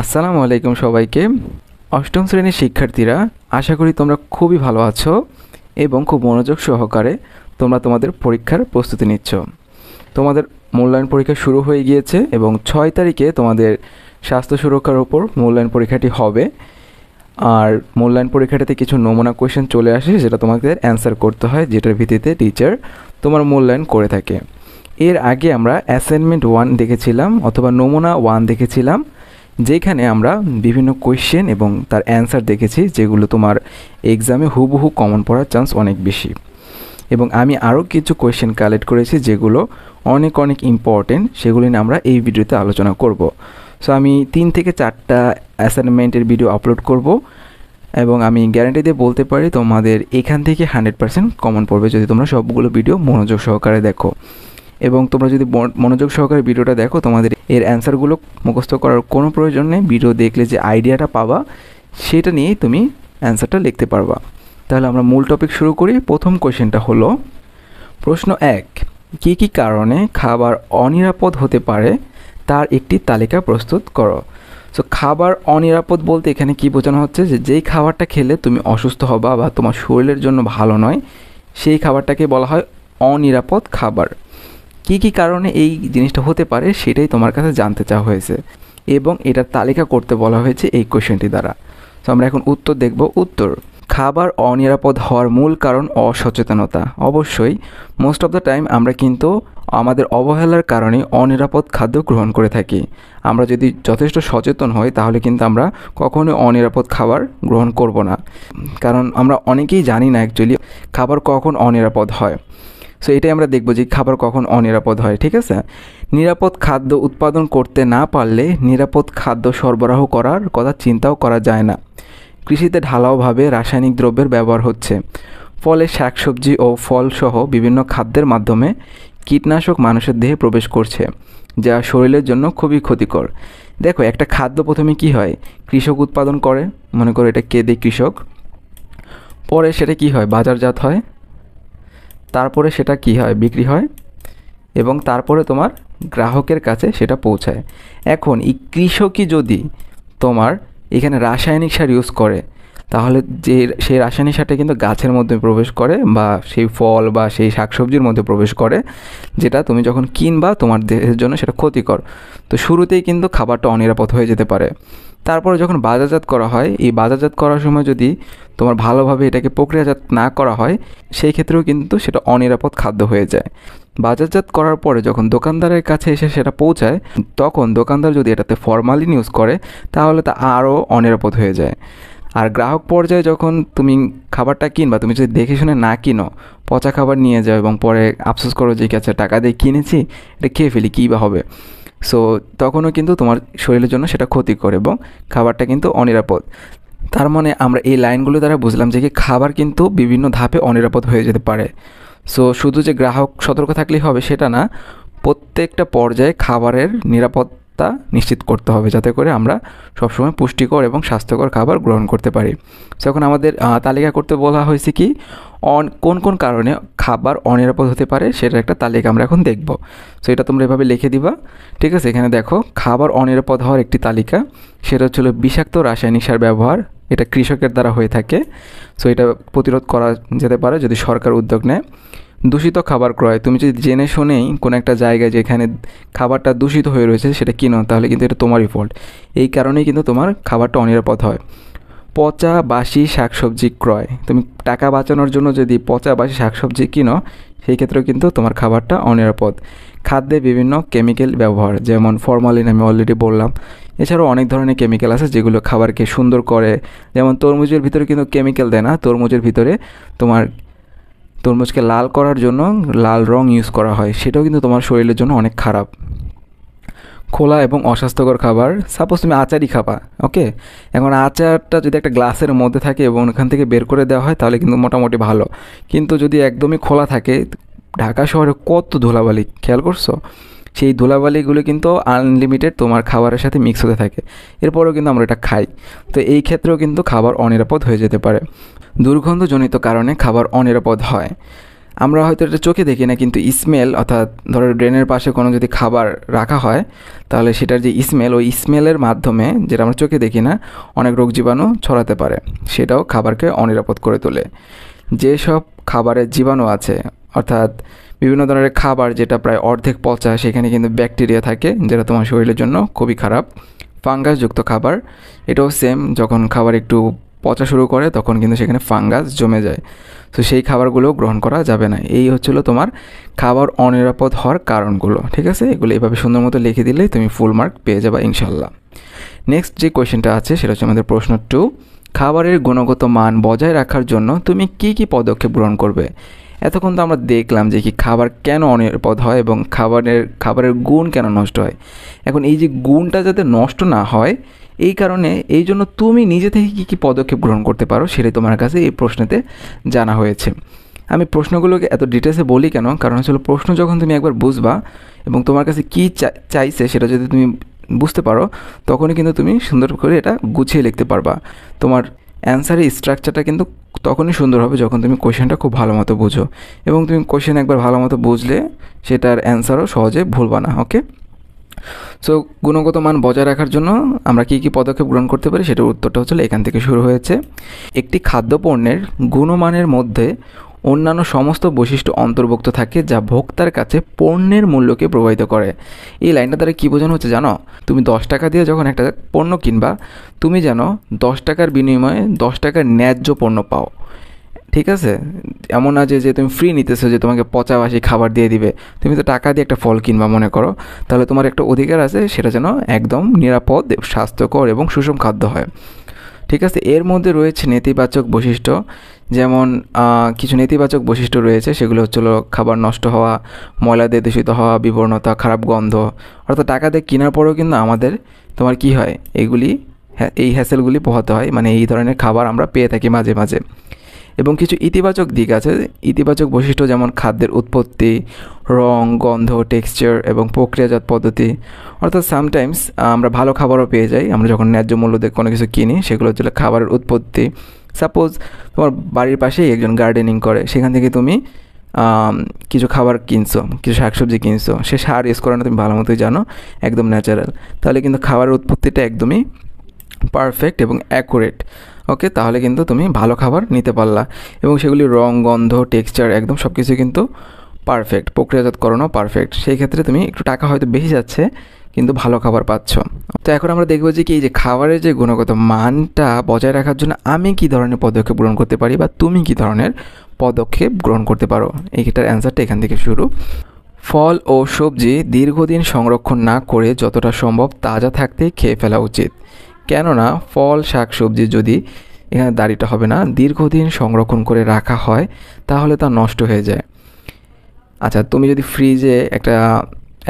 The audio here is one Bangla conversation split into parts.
আসসালামু আলাইকুম সবাইকে অষ্টম শ্রেণীর শিক্ষার্থীরা আশা করি তোমরা খুবই ভালো আছো এবং খুব মনোযোগ সহকারে তোমরা তোমাদের পরীক্ষার প্রস্তুতি নিচ্ছ তোমাদের মূল্যায়ন পরীক্ষা শুরু হয়ে গিয়েছে এবং ছয় তারিখে তোমাদের স্বাস্থ্য সুরক্ষার ওপর মূল্যায়ন পরীক্ষাটি হবে আর মূল্যায়ন পরীক্ষাটাতে কিছু নমুনা কোয়েশ্চেন চলে আসে যেটা তোমাদের অ্যান্সার করতে হয় যেটার ভিত্তিতে টিচার তোমার মূল্যায়ন করে থাকে এর আগে আমরা অ্যাসাইনমেন্ট ওয়ান দেখেছিলাম অথবা নমুনা ওয়ান দেখেছিলাম যেখানে আমরা বিভিন্ন কোয়েশ্চেন এবং তার অ্যান্সার দেখেছি যেগুলো তোমার এক্সামে হুবহু কমন পড়ার চান্স অনেক বেশি এবং আমি আরও কিছু কোয়েশ্চেন কালেক্ট করেছি যেগুলো অনেক অনেক ইম্পর্টেন্ট সেগুলি নিয়ে আমরা এই ভিডিওতে আলোচনা করব সো আমি তিন থেকে চারটা অ্যাসাইনমেন্টের ভিডিও আপলোড করব এবং আমি গ্যারান্টি দিয়ে বলতে পারি তোমাদের এখান থেকে হান্ড্রেড পার্সেন্ট কমন পড়বে যদি তোমরা সবগুলো ভিডিও মনোযোগ সহকারে দেখো এবং তোমরা যদি মনোযোগ সহকারে ভিডিওটা দেখো তোমাদের এর অ্যান্সারগুলো মুখস্থ করার কোনো প্রয়োজন নেই ভিডিও দেখলে যে আইডিয়াটা পাবা সেটা নিয়েই তুমি অ্যান্সারটা লিখতে পারবা তাহলে আমরা মূল টপিক শুরু করি প্রথম কোয়েশ্চেনটা হলো প্রশ্ন এক কি কি কারণে খাবার অনিরাপদ হতে পারে তার একটি তালিকা প্রস্তুত করো সো খাবার অনিরাপদ বলতে এখানে কি বোঝানো হচ্ছে যে যেই খাবারটা খেলে তুমি অসুস্থ হবা বা তোমার শরীরের জন্য ভালো নয় সেই খাবারটাকে বলা হয় অনিরাপদ খাবার কি কি কারণে এই জিনিসটা হতে পারে সেটাই তোমার কাছে জানতে চাওয়া হয়েছে এবং এটার তালিকা করতে বলা হয়েছে এই কোয়েশনটি দ্বারা তো আমরা এখন উত্তর দেখব উত্তর খাবার অনিরাপদ হওয়ার মূল কারণ অসচেতনতা অবশ্যই মোস্ট অফ দ্য টাইম আমরা কিন্তু আমাদের অবহেলার কারণে অনিরাপদ খাদ্য গ্রহণ করে থাকি আমরা যদি যথেষ্ট সচেতন হই তাহলে কিন্তু আমরা কখনোই অনিরাপদ খাবার গ্রহণ করব না কারণ আমরা অনেকেই জানি না অ্যাকচুয়ালি খাবার কখন অনিরাপদ হয় সো এটাই আমরা দেখব যে খাবার কখন অনিরাপদ হয় ঠিক আছে নিরাপদ খাদ্য উৎপাদন করতে না পারলে নিরাপদ খাদ্য সরবরাহ করার কথা চিন্তাও করা যায় না কৃষিতে ঢালাওভাবে রাসায়নিক দ্রব্যের ব্যবহার হচ্ছে ফলে শাকসবজি ও ফলসহ বিভিন্ন খাদ্যের মাধ্যমে কীটনাশক মানুষের দেহে প্রবেশ করছে যা শরীরের জন্য খুবই ক্ষতিকর দেখো একটা খাদ্য প্রথমে কি হয় কৃষক উৎপাদন করে মনে করো এটা কেদে কৃষক পরে সেটা কি হয় বাজারজাত হয় তারপরে সেটা কি হয় বিক্রি হয় এবং তারপরে তোমার গ্রাহকের কাছে সেটা পৌঁছায় এখন এই কৃষকই যদি তোমার এখানে রাসায়নিক সার ইউজ করে তাহলে যে সেই রাসায়নিক সারটা কিন্তু গাছের মধ্যে প্রবেশ করে বা সেই ফল বা সেই শাকসবজির মধ্যে প্রবেশ করে যেটা তুমি যখন কিনবা তোমার দেহের জন্য সেটা ক্ষতিকর তো শুরুতেই কিন্তু খাবারটা অনিরাপদ হয়ে যেতে পারে তারপরে যখন বাজারজাত করা হয় এই বাজারজাত করার সময় যদি তোমার ভালোভাবে এটাকে প্রক্রিয়াজাত না করা হয় সেই ক্ষেত্রেও কিন্তু সেটা অনিরাপদ খাদ্য হয়ে যায় বাজারজাত করার পরে যখন দোকানদারের কাছে এসে সেটা পৌঁছায় তখন দোকানদার যদি এটাতে ফরমালিন ইউজ করে তাহলে তা আরও অনিরাপদ হয়ে যায় আর গ্রাহক পর্যায়ে যখন তুমি খাবারটা কিনবা তুমি যদি দেখে শুনে না কিনো পচা খাবার নিয়ে যাও এবং পরে আফসোস করো যে কাছে টাকা দিয়ে কিনেছি এটা খেয়ে ফেলি কী বা হবে সো তখনও কিন্তু তোমার শরীরের জন্য সেটা ক্ষতি করে এবং খাবারটা কিন্তু অনিরাপদ তার মানে আমরা এই লাইনগুলো দ্বারা বুঝলাম যে কি খাবার কিন্তু বিভিন্ন ধাপে অনিরাপদ হয়ে যেতে পারে সো শুধু যে গ্রাহক সতর্ক থাকলেই হবে সেটা না প্রত্যেকটা পর্যায়ে খাবারের নিরাপদ তা নিশ্চিত করতে হবে যাতে করে আমরা সবসময় পুষ্টিকর এবং স্বাস্থ্যকর খাবার গ্রহণ করতে পারি এখন আমাদের তালিকা করতে বলা হয়েছে কি অন কোন কোন কারণে খাবার অনিরাপদ হতে পারে সেটার একটা তালিকা আমরা এখন দেখব সো এটা তোমরা এভাবে লিখে দিবা ঠিক আছে এখানে দেখো খাবার অনিরাপদ হওয়ার একটি তালিকা সেটা হচ্ছিল বিষাক্ত রাসায়নিক সার ব্যবহার এটা কৃষকের দ্বারা হয়ে থাকে সো এটা প্রতিরোধ করা যেতে পারে যদি সরকার উদ্যোগ নেয় দূষিত খাবার ক্রয় তুমি যদি জেনে শুনেই কোনো একটা জায়গায় যেখানে খাবারটা দূষিত হয়ে রয়েছে সেটা কিনো তাহলে কিন্তু এটা তোমারই ফল্ট এই কারণেই কিন্তু তোমার খাবারটা অনিরাপদ হয় পচা বাসি শাকসবজি ক্রয় তুমি টাকা বাঁচানোর জন্য যদি পচা বাসি শাকসবজি কিনো সেই ক্ষেত্রেও কিন্তু তোমার খাবারটা অনিরাপদ খাদ্যে বিভিন্ন কেমিক্যাল ব্যবহার যেমন ফর্মালিন আমি অলরেডি বললাম এছাড়াও অনেক ধরনের কেমিক্যাল আছে যেগুলো খাবারকে সুন্দর করে যেমন তরমুজের ভিতরে কিন্তু কেমিক্যাল দেয় না তরমুজের ভিতরে তোমার তরমুজকে লাল করার জন্য লাল রং ইউজ করা হয় সেটাও কিন্তু তোমার শরীরের জন্য অনেক খারাপ খোলা এবং অস্বাস্থ্যকর খাবার সাপোজ তুমি আচারই খাবা ওকে এখন আচারটা যদি একটা গ্লাসের মধ্যে থাকে এবং ওখান থেকে বের করে দেওয়া হয় তাহলে কিন্তু মোটামুটি ভালো কিন্তু যদি একদমই খোলা থাকে ঢাকা শহরে কত ধুলাবালি খেয়াল করছো সেই ধুলাবালিগুলো কিন্তু আনলিমিটেড তোমার খাবারের সাথে মিক্স হতে থাকে এরপরেও কিন্তু আমরা এটা খাই তো এই ক্ষেত্রেও কিন্তু খাবার অনিরাপদ হয়ে যেতে পারে দুর্গন্ধজনিত কারণে খাবার অনিরাপদ হয় আমরা হয়তো এটা চোখে দেখি না কিন্তু স্মেল অর্থাৎ ধরো ড্রেনের পাশে কোনো যদি খাবার রাখা হয় তাহলে সেটার যে স্মেল ওই স্মেলের মাধ্যমে যেটা আমরা চোখে দেখি না অনেক রোগ জীবাণু ছড়াতে পারে সেটাও খাবারকে অনিরাপদ করে তোলে যেসব খাবারের জীবাণু আছে অর্থাৎ বিভিন্ন ধরনের খাবার যেটা প্রায় অর্ধেক পচা সেখানে কিন্তু ব্যাকটেরিয়া থাকে যেটা তোমার শরীরের জন্য খুবই খারাপ ফাঙ্গাসযুক্ত খাবার এটাও সেম যখন খাবার একটু পচা শুরু করে তখন কিন্তু সেখানে ফাঙ্গাস জমে যায় তো সেই খাবারগুলো গ্রহণ করা যাবে না এই হচ্ছিলো তোমার খাবার অনিরাপদ হওয়ার কারণগুলো ঠিক আছে এগুলো এভাবে সুন্দর মতো লিখে দিলে তুমি ফুল মার্ক পেয়ে যাবে ইনশাল্লাহ নেক্সট যে কোয়েশ্চেনটা আছে সেটা হচ্ছে আমাদের প্রশ্ন টু খাবারের গুণগত মান বজায় রাখার জন্য তুমি কি কি পদক্ষেপ গ্রহণ করবে এতক্ষণ তো আমরা দেখলাম যে কি খাবার কেন অনিরাপদ হয় এবং খাবারের খাবারের গুণ কেন নষ্ট হয় এখন এই যে গুণটা যাতে নষ্ট না হয় এই কারণে এই জন্য তুমি নিজে থেকে কী কী পদক্ষেপ গ্রহণ করতে পারো সেটাই তোমার কাছে এই প্রশ্নেতে জানা হয়েছে আমি প্রশ্নগুলোকে এত ডিটেলসে বলি কেন কারণ হচ্ছে প্রশ্ন যখন তুমি একবার বুঝবা এবং তোমার কাছে কী চাইছে সেটা যদি তুমি বুঝতে পারো তখনই কিন্তু তুমি সুন্দর করে এটা গুছিয়ে লিখতে পারবা তোমার অ্যান্সারের স্ট্রাকচারটা কিন্তু তখনই সুন্দর হবে যখন তুমি কোয়েশনটা খুব ভালো মতো বুঝো এবং তুমি কোয়েশন একবার ভালো মতো বুঝলে সেটার অ্যান্সারও সহজে ভুলবা না ওকে সো গুণগত মান বজায় রাখার জন্য আমরা কি কি পদক্ষেপ গ্রহণ করতে পারি সেটার উত্তরটা হচ্ছিল এখান থেকে শুরু হয়েছে একটি খাদ্যপণ্যের গুণমানের মধ্যে অন্যান্য সমস্ত বৈশিষ্ট্য অন্তর্ভুক্ত থাকে যা ভোক্তার কাছে পণ্যের মূল্যকে প্রভাবিত করে এই লাইনটা দ্বারা কী বোঝানো হচ্ছে জানো তুমি দশ টাকা দিয়ে যখন একটা পণ্য কিনবা তুমি যেন দশ টাকার বিনিময়ে দশ টাকার ন্যায্য পণ্য পাও ঠিক আছে এমন আছে যে তুমি ফ্রি নিতেছো যে তোমাকে পচাবাসি খাবার দিয়ে দিবে তুমি তো টাকা দিয়ে একটা ফল কিনবা মনে করো তাহলে তোমার একটা অধিকার আছে সেটা যেন একদম নিরাপদ স্বাস্থ্যকর এবং সুষম খাদ্য হয় ঠিক আছে এর মধ্যে রয়েছে নেতিবাচক বৈশিষ্ট্য যেমন কিছু নেতিবাচক বৈশিষ্ট্য রয়েছে সেগুলো হচ্ছিল খাবার নষ্ট হওয়া ময়লা দিয়ে দূষিত হওয়া বিবর্ণতা খারাপ গন্ধ অর্থাৎ টাকা দিয়ে কেনার পরেও কিন্তু আমাদের তোমার কি হয় এগুলি হ্যাঁ, এই হ্যাসেলগুলি পোহাতে হয় মানে এই ধরনের খাবার আমরা পেয়ে থাকি মাঝে মাঝে এবং কিছু ইতিবাচক দিক আছে ইতিবাচক বৈশিষ্ট্য যেমন খাদ্যের উৎপত্তি রং গন্ধ টেক্সচার এবং প্রক্রিয়াজাত পদ্ধতি অর্থাৎ সামটাইমস আমরা ভালো খাবারও পেয়ে যাই আমরা যখন ন্যায্য মূল্য দিয়ে কোনো কিছু কিনি সেগুলো হচ্ছে খাবারের উৎপত্তি সাপোজ তোমার বাড়ির পাশেই একজন গার্ডেনিং করে সেখান থেকে তুমি কিছু খাবার কিনছো কিছু শাকসবজি কিনছো সে সার ইউজ করে না তুমি ভালো মতোই জানো একদম ন্যাচারাল তাহলে কিন্তু খাবারের উৎপত্তিটা একদমই পারফেক্ট এবং অ্যাকুরেট ওকে তাহলে কিন্তু তুমি ভালো খাবার নিতে পারলা এবং সেগুলি রং গন্ধ টেক্সচার একদম সব কিছু কিন্তু পারফেক্ট প্রক্রিয়াজাতকরণও পারফেক্ট সেই ক্ষেত্রে তুমি একটু টাকা হয়তো বেশি যাচ্ছে কিন্তু ভালো খাবার পাচ্ছ তো এখন আমরা দেখব যে কি এই যে খাবারের যে গুণগত মানটা বজায় রাখার জন্য আমি কি ধরনের পদক্ষেপ গ্রহণ করতে পারি বা তুমি কি ধরনের পদক্ষেপ গ্রহণ করতে পারো এইটার অ্যান্সারটা এখান থেকে শুরু ফল ও সবজি দীর্ঘদিন সংরক্ষণ না করে যতটা সম্ভব তাজা থাকতে খেয়ে ফেলা উচিত কেননা ফল শাকসবজি যদি এখানে দাড়িটা হবে না দীর্ঘদিন সংরক্ষণ করে রাখা হয় তাহলে তা নষ্ট হয়ে যায় আচ্ছা তুমি যদি ফ্রিজে একটা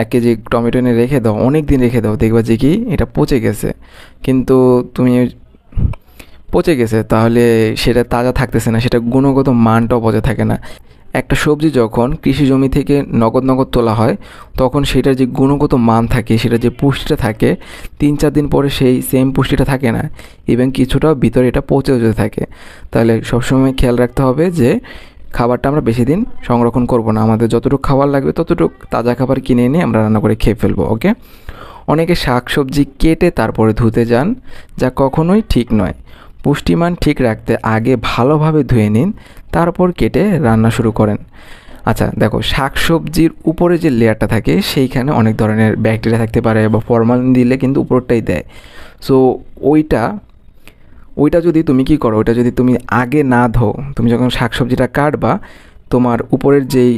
এক কেজি টমেটো এনে রেখে দাও অনেক দিন রেখে দাও দেখবা যে কি এটা পচে গেছে কিন্তু তুমি পচে গেছে তাহলে সেটা তাজা থাকতেছে না সেটা গুণগত মানটাও বজায় থাকে না একটা সবজি যখন কৃষি জমি থেকে নগদ নগদ তোলা হয় তখন সেটার যে গুণগত মান থাকে সেটা যে পুষ্টিটা থাকে তিন চার দিন পরে সেই সেম পুষ্টিটা থাকে না এবং কিছুটা ভিতরে এটা পচেও যেতে থাকে তাহলে সবসময় খেয়াল রাখতে হবে যে খাবারটা আমরা বেশি দিন সংরক্ষণ করব না আমাদের যতটুকু খাবার লাগবে ততটুকু তাজা খাবার কিনে এনে আমরা রান্না করে খেয়ে ফেলবো ওকে অনেকে শাক সবজি কেটে তারপরে ধুতে যান যা কখনোই ঠিক নয় পুষ্টিমান ঠিক রাখতে আগে ভালোভাবে ধুয়ে নিন তারপর কেটে রান্না শুরু করেন আচ্ছা দেখো শাক সবজির উপরে যে লেয়ারটা থাকে সেইখানে অনেক ধরনের ব্যাকটেরিয়া থাকতে পারে বা ফরমালিন দিলে কিন্তু উপরটাই দেয় সো ওইটা ওইটা যদি তুমি কি করো ওইটা যদি তুমি আগে না ধো তুমি যখন শাক সবজিটা কাটবা তোমার উপরের যেই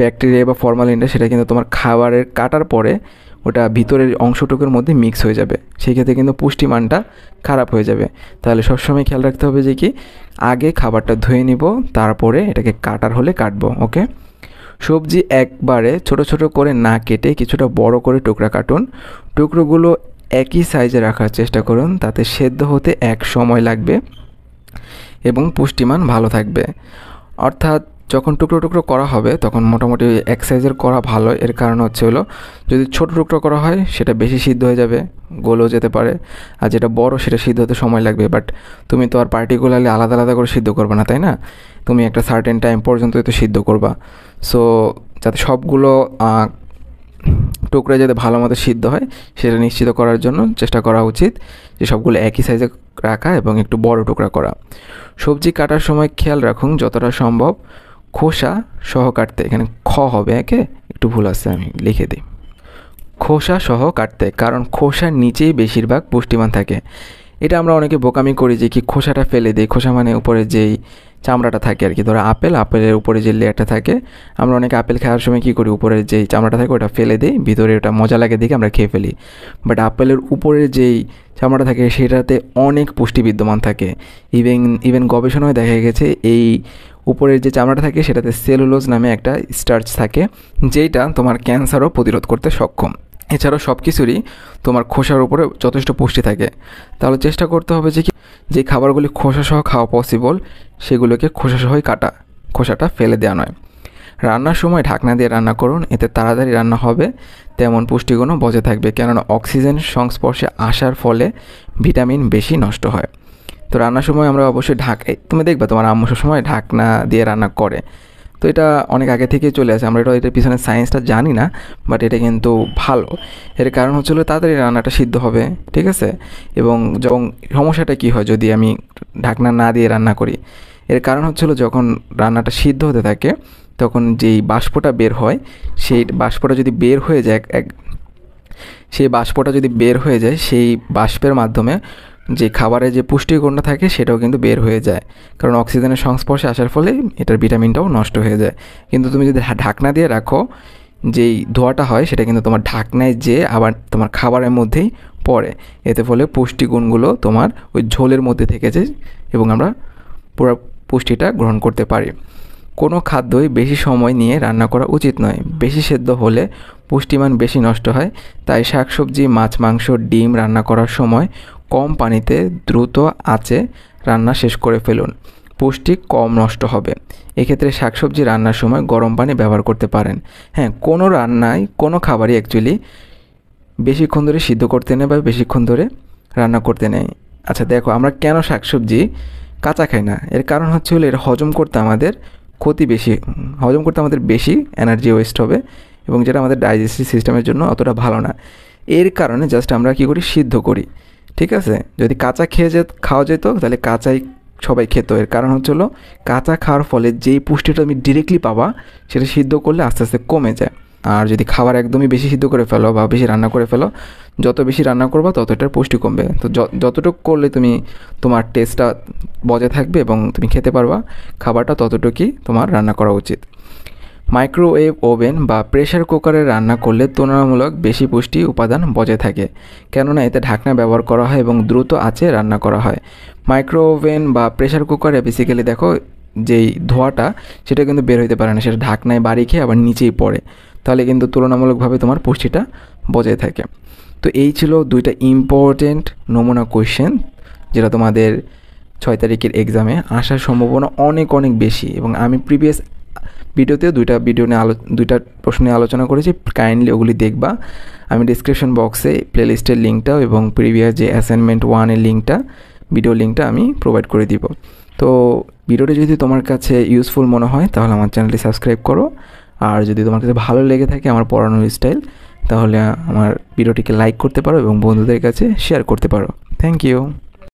ব্যাকটেরিয়া বা ফরমালিনটা সেটা কিন্তু তোমার খাবারের কাটার পরে ওটা ভিতরের অংশটুকুর মধ্যে মিক্স হয়ে যাবে সেক্ষেত্রে কিন্তু পুষ্টিমানটা খারাপ হয়ে যাবে তাহলে সবসময় খেয়াল রাখতে হবে যে কি আগে খাবারটা ধুয়ে নিব তারপরে এটাকে কাটার হলে কাটবো ওকে সবজি একবারে ছোট ছোট করে না কেটে কিছুটা বড় করে টুকরা কাটুন টুকরোগুলো একই সাইজে রাখার চেষ্টা করুন তাতে সেদ্ধ হতে এক সময় লাগবে এবং পুষ্টিমান ভালো থাকবে অর্থাৎ যখন টুকরো টুকরো করা হবে তখন মোটামুটি এক সাইজের করা ভালো এর কারণ হচ্ছে হলো যদি ছোট টুকরো করা হয় সেটা বেশি সিদ্ধ হয়ে যাবে গোলও যেতে পারে আর যেটা বড় সেটা সিদ্ধ হতে সময় লাগবে বাট তুমি তো আর পার্টিকুলারলি আলাদা আলাদা করে সিদ্ধ করবে না তাই না তুমি একটা সার্টেন টাইম পর্যন্ত তো সিদ্ধ করবা সো যাতে সবগুলো টুকরা যাতে ভালো মতো সিদ্ধ হয় সেটা নিশ্চিত করার জন্য চেষ্টা করা উচিত যে সবগুলো একই সাইজে রাখা এবং একটু বড় টুকরা করা সবজি কাটার সময় খেয়াল রাখুন যতটা সম্ভব খোসা সহ কাটতে এখানে খ হবে একে একটু ভুল আছে আমি লিখে দিই খোসা সহ কাটতে কারণ খোসার নিচেই বেশিরভাগ পুষ্টিমান থাকে এটা আমরা অনেকে বোকামি করি যে কি খোসাটা ফেলে দিই খোসা মানে উপরে যেই চামড়াটা থাকে আর কি ধরো আপেল আপেলের উপরে যে লেয়ারটা থাকে আমরা অনেকে আপেল খাওয়ার সময় কী করি উপরে যেই চামড়াটা থাকে ওটা ফেলে দিই ভিতরে ওটা মজা লাগে দেখে আমরা খেয়ে ফেলি বাট আপেলের উপরে যেই চামড়া থাকে সেটাতে অনেক পুষ্টি বিদ্যমান থাকে ইভেন ইভেন গবেষণায় দেখা গেছে এই উপরের যে চামড়াটা থাকে সেটাতে সেলুলোজ নামে একটা স্টার্চ থাকে যেটা তোমার ক্যান্সারও প্রতিরোধ করতে সক্ষম এছাড়াও সব কিছুরই তোমার খোসার উপরে যথেষ্ট পুষ্টি থাকে তাহলে চেষ্টা করতে হবে যে কি যে খাবারগুলি খোসাসহ খাওয়া পসিবল সেগুলোকে খোসাসহই কাটা খোসাটা ফেলে দেওয়া নয় রান্নার সময় ঢাকনা দিয়ে রান্না করুন এতে তাড়াতাড়ি রান্না হবে তেমন পুষ্টিগুণও বজায় থাকবে কেননা অক্সিজেন সংস্পর্শে আসার ফলে ভিটামিন বেশি নষ্ট হয় তো রান্নার সময় আমরা অবশ্যই ঢাকাই তুমি দেখবে তোমার আম্মু সময় ঢাকনা দিয়ে রান্না করে তো এটা অনেক আগে থেকে চলে আসে আমরা এটা এটার পিছনে সায়েন্সটা জানি না বাট এটা কিন্তু ভালো এর কারণ হচ্ছিলো তাড়াতাড়ি রান্নাটা সিদ্ধ হবে ঠিক আছে এবং যখন সমস্যাটা কী হয় যদি আমি ঢাকনা না দিয়ে রান্না করি এর কারণ হচ্ছিলো যখন রান্নাটা সিদ্ধ হতে থাকে তখন যেই বাষ্পটা বের হয় সেই বাষ্পটা যদি বের হয়ে যায় এক সেই বাষ্পটা যদি বের হয়ে যায় সেই বাষ্পের মাধ্যমে যে খাবারে যে পুষ্টিগুণটা থাকে সেটাও কিন্তু বের হয়ে যায় কারণ অক্সিজেনের সংস্পর্শে আসার ফলে এটার ভিটামিনটাও নষ্ট হয়ে যায় কিন্তু তুমি যদি ঢাকনা দিয়ে রাখো যেই ধোয়াটা হয় সেটা কিন্তু তোমার ঢাকনায় যে আবার তোমার খাবারের মধ্যেই পড়ে এতে ফলে পুষ্টিগুণগুলো তোমার ওই ঝোলের মধ্যে থেকে যায় এবং আমরা পুরো পুষ্টিটা গ্রহণ করতে পারি কোনো খাদ্যই বেশি সময় নিয়ে রান্না করা উচিত নয় বেশি সেদ্ধ হলে পুষ্টিমান বেশি নষ্ট হয় তাই শাকসবজি মাছ মাংস ডিম রান্না করার সময় কম পানিতে দ্রুত আঁচে রান্না শেষ করে ফেলুন পুষ্টি কম নষ্ট হবে এক্ষেত্রে শাকসবজি রান্নার সময় গরম পানি ব্যবহার করতে পারেন হ্যাঁ কোনো রান্নায় কোনো খাবারই অ্যাকচুয়ালি বেশিক্ষণ ধরে সিদ্ধ করতে নেই বা বেশিক্ষণ ধরে রান্না করতে নেই আচ্ছা দেখো আমরা কেন শাকসবজি কাঁচা খাই না এর কারণ হচ্ছে হলো এর হজম করতে আমাদের ক্ষতি বেশি হজম করতে আমাদের বেশি এনার্জি ওয়েস্ট হবে এবং যেটা আমাদের ডাইজেস্টিভ সিস্টেমের জন্য অতটা ভালো না এর কারণে জাস্ট আমরা কী করি সিদ্ধ করি ঠিক আছে যদি কাঁচা খেয়ে যে খাওয়া যেত তাহলে কাঁচাই সবাই খেত এর কারণ হলো কাঁচা খাওয়ার ফলে যেই পুষ্টিটা তুমি ডিরেক্টলি পাবা সেটা সিদ্ধ করলে আস্তে আস্তে কমে যায় আর যদি খাবার একদমই বেশি সিদ্ধ করে ফেলো বা বেশি রান্না করে ফেলো যত বেশি রান্না করবা ততটার পুষ্টি কমবে তো যতটুকু করলে তুমি তোমার টেস্টটা বজায় থাকবে এবং তুমি খেতে পারবা খাবারটা ততটুকুই তোমার রান্না করা উচিত মাইক্রোওয়েভ ওভেন বা প্রেশার কুকারে রান্না করলে তুলনামূলক বেশি পুষ্টি উপাদান বজায় থাকে কেননা এতে ঢাকনা ব্যবহার করা হয় এবং দ্রুত আঁচে রান্না করা হয় মাইক্রো ওভেন বা প্রেশার কুকারে বেসিক্যালি দেখো যেই ধোঁয়াটা সেটা কিন্তু বের হইতে পারে না সেটা ঢাকনায় বাড়ি খেয়ে আবার নিচেই পড়ে তাহলে কিন্তু তুলনামূলকভাবে তোমার পুষ্টিটা বজায় থাকে তো এই ছিল দুইটা ইম্পর্টেন্ট নমুনা কোয়েশ্চেন যেটা তোমাদের ছয় তারিখের এক্সামে আসার সম্ভাবনা অনেক অনেক বেশি এবং আমি প্রিভিয়াস ভিডিওতে দুইটা ভিডিও নিয়ে আলো দুইটা প্রশ্ন নিয়ে আলোচনা করেছি কাইন্ডলি ওগুলি দেখবা আমি ডিসক্রিপশন বক্সে প্লেলিস্টের লিঙ্কটাও এবং প্রিভিয়াস যে অ্যাসাইনমেন্ট ওয়ানের লিঙ্কটা ভিডিও লিঙ্কটা আমি প্রোভাইড করে দিব তো ভিডিওটা যদি তোমার কাছে ইউজফুল মনে হয় তাহলে আমার চ্যানেলটি সাবস্ক্রাইব করো আর যদি তোমার কাছে ভালো লেগে থাকে আমার পড়ানোর স্টাইল তাহলে আমার ভিডিওটিকে লাইক করতে পারো এবং বন্ধুদের কাছে শেয়ার করতে পারো থ্যাংক ইউ